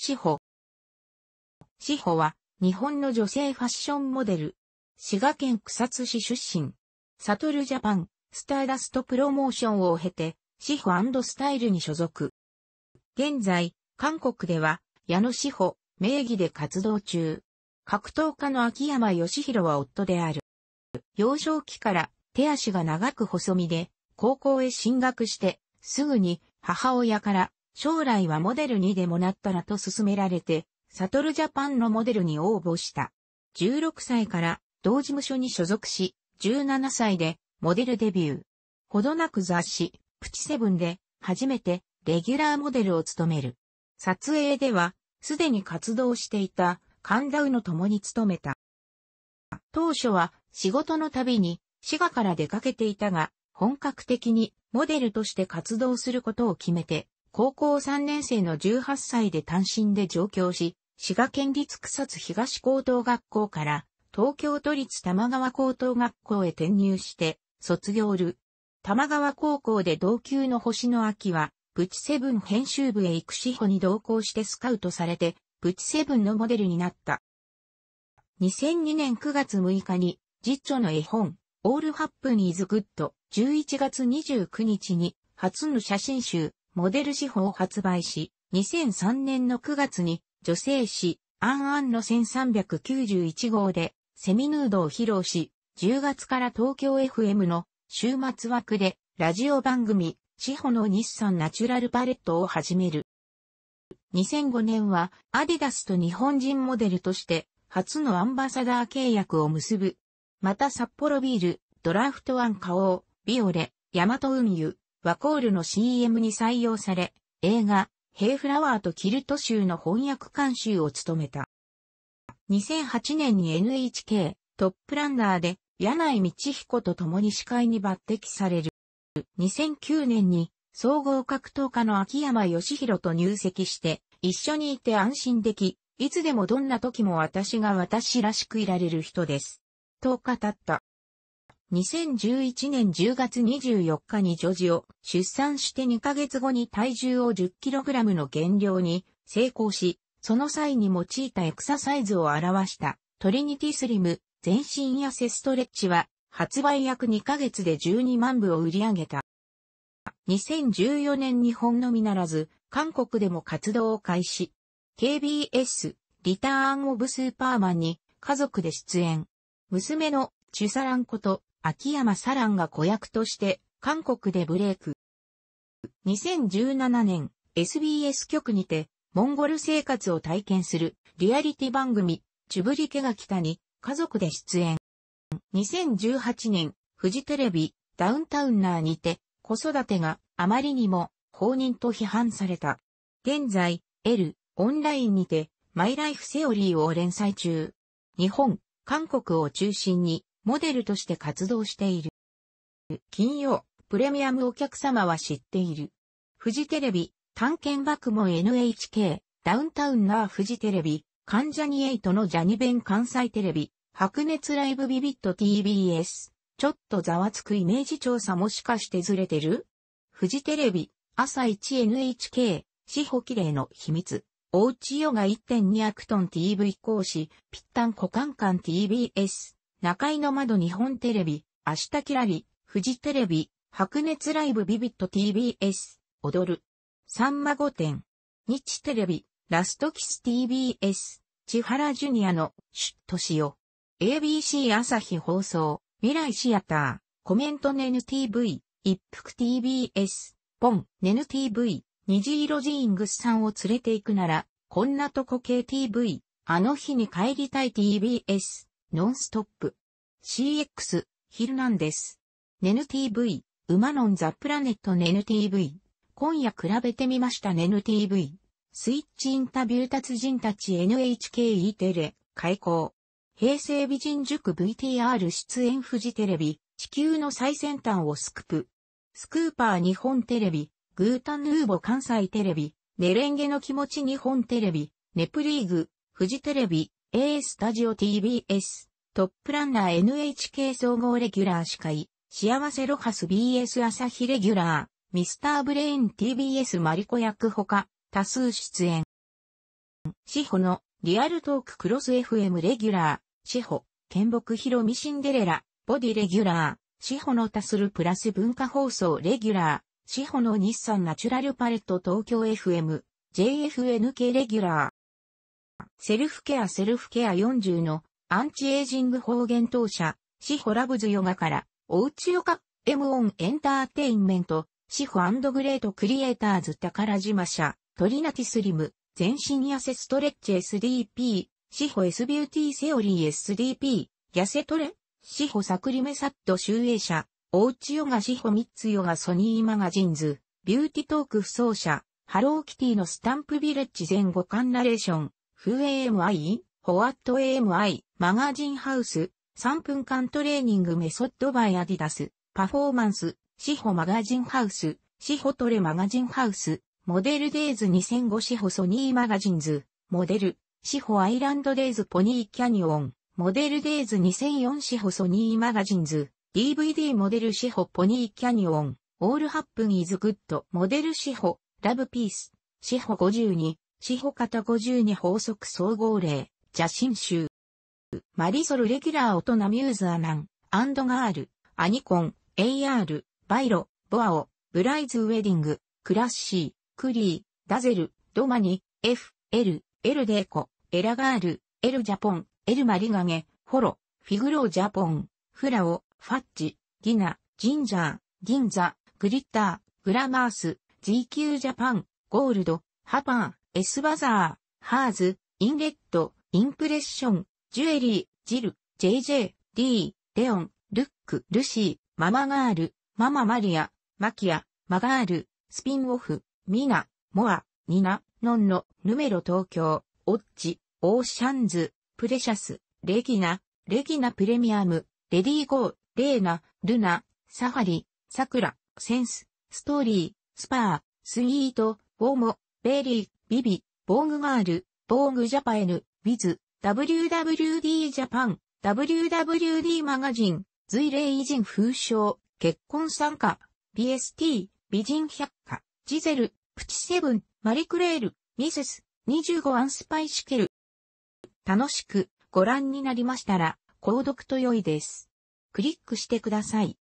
志保。志保は、日本の女性ファッションモデル。滋賀県草津市出身。サトルジャパン、スターダストプロモーションを経て、志保スタイルに所属。現在、韓国では、矢野志保、名義で活動中。格闘家の秋山義弘は夫である。幼少期から手足が長く細身で、高校へ進学して、すぐに母親から将来はモデルにでもなったらと勧められて、サトルジャパンのモデルに応募した。16歳から同事務所に所属し、17歳でモデルデビュー。ほどなく雑誌、プチセブンで初めてレギュラーモデルを務める。撮影では、すでに活動していた神田ウの共に務めた。当初は仕事のたびに滋賀から出かけていたが、本格的にモデルとして活動することを決めて、高校3年生の18歳で単身で上京し、滋賀県立草津東高等学校から東京都立玉川高等学校へ転入して卒業る。玉川高校で同級の星野秋は、プチセブン編集部へ行く志保に同行してスカウトされて、プチセブンのモデルになった。2002年9月6日に、実著の絵本、オールハップニーズグッド、11月29日に、初の写真集、モデル誌法を発売し、2003年の9月に女性誌、アンアンの1391号でセミヌードを披露し、10月から東京 FM の週末枠でラジオ番組、志保の日産ナチュラルパレットを始める。2005年はアディダスと日本人モデルとして初のアンバサダー契約を結ぶ。また札幌ビール、ドラフトワン花王、ビオレ、ヤマト運輸、ワコールの CM に採用され、映画、ヘイフラワーとキルト州の翻訳監修を務めた。2008年に NHK トップランナーで柳井道彦と共に司会に抜擢される。2009年に総合格闘家の秋山義弘と入籍して一緒にいて安心でき、いつでもどんな時も私が私らしくいられる人です。と語った。2011年10月24日に女児を出産して2ヶ月後に体重を 10kg の減量に成功し、その際に用いたエクササイズを表したトリニティスリム全身痩せストレッチは発売約2ヶ月で12万部を売り上げた。2014年日本のみならず韓国でも活動を開始。KBS リターンオブスーパーマンに家族で出演。娘のチュサランこと秋山サランが子役として韓国でブレイク。2017年 SBS 局にてモンゴル生活を体験するリアリティ番組チュブリケが来たに家族で出演。2018年フジテレビダウンタウンナーにて子育てがあまりにも放任と批判された。現在 L オンラインにてマイライフセオリーを連載中。日本、韓国を中心にモデルとして活動している。金曜、プレミアムお客様は知っている。フジテレビ、探検学問 NHK、ダウンタウンなフジテレビ、関ジャニエイトのジャニ弁関西テレビ、白熱ライブビビット TBS、ちょっとざわつくイメージ調査もしかしてずれてるフジテレビ、朝 1NHK、四方綺麗の秘密、おうちヨガ1.2アクトン TV 講師、ぴったんこかんかん TBS、中井の窓日本テレビ、明日きらリ、富士テレビ、白熱ライブビビット TBS、踊る。さんま御殿。日テレビ、ラストキス TBS、千原ジュニアの、シュッとしよ。ABC 朝日放送、未来シアター、コメントネヌ t v 一服 TBS、ポン、ネヌ t v 虹色ジーングスさんを連れて行くなら、こんなとこ系 TV、あの日に帰りたい TBS、ノンストップ。CX、ヒルナンデス。ネヌ TV、ウマノンザプラネットネヌ TV。今夜比べてみましたネヌ TV。スイッチインタビュー達人たち NHKE テレ、開講。平成美人塾 VTR 出演フジテレビ、地球の最先端をスクプ。スクーパー日本テレビ、グータンヌーボ関西テレビ、メレンゲの気持ち日本テレビ、ネプリーグ、フジテレビ、A スタジオ TBS、トップランナー NHK 総合レギュラー司会、幸せロハス BS 朝日レギュラー、ミスターブレイン TBS マリコ役ほか、多数出演。シ保のリアルトーククロス FM レギュラー、シ保、剣木広ろシンデレラ、ボディレギュラー、シ保の多するプラス文化放送レギュラー、シ保の日産ナチュラルパレット東京 FM、JFNK レギュラー、セルフケアセルフケア40のアンチエイジング方言当社、シホラブズヨガから、おうちヨガ、エムオンエンターテインメント、シホグレートクリエイターズ宝島社、トリナティスリム、全身痩せストレッチ SDP、シホ S ビューティーセオリー SDP、痩せトレ、シホサクリメサット集英社、おうちヨガシホミッツヨガソニーマガジンズ、ビューティトーク不走者、ハローキティのスタンプビレッジ全後巻ナレーション、フー a m i ホワット AMI、マガジンハウス、3分間トレーニングメソッドバイアディダス、パフォーマンス、シホマガジンハウス、シホトレマガジンハウス、モデルデイズ2005シホソニーマガジンズ、モデル、シホアイランドデイズポニーキャニオン、モデルデイズ2004シホソニーマガジンズ、DVD モデルシホポニーキャニオン、オールハップンイズグッド、モデルシホ、ラブピース、シホ52、四方方52法則総合例、邪神集。マリソルレギュラーオトナミューズアナン、アンドガール、アニコン、AR、バイロ、ボアオ、ブライズウェディング、クラッシー、クリー、ダゼル、ドマニ、F、L、エルデーコ、エラガール、エルジャポン、エルマリガゲ、ホロ、フィグロージャポン、フラオ、ファッジ、ギナ、ジンジャー、銀座、グリッター、グラマース、GQ ジャパン、ゴールド、ハパー、エスバザー、ハーズ、インレット、インプレッション、ジュエリー、ジル、JJ、D、レオン、ルック、ルシー、ママガール、マママリア、マキア、マガール、スピンオフ、ミナ、モア、ニナ、ノンノ、ヌメロ東京、オッチ、オーシャンズ、プレシャス、レギナ、レギナプレミアム、レディーゴー、レーナ、ルナ、サファリ、サクラ、センス、ストーリー、スパー、スイート、ウォーモ、ベリー、ビビ、ボーグガール、ボーグジャパエヌ、ウィズ、WWD ジャパン、WWD マガジン、随霊偉人風賞、結婚参加、BST、美人百科、ジゼル、プチセブン、マリクレール、ミセス、25アンスパイシケル。楽しくご覧になりましたら、購読と良いです。クリックしてください。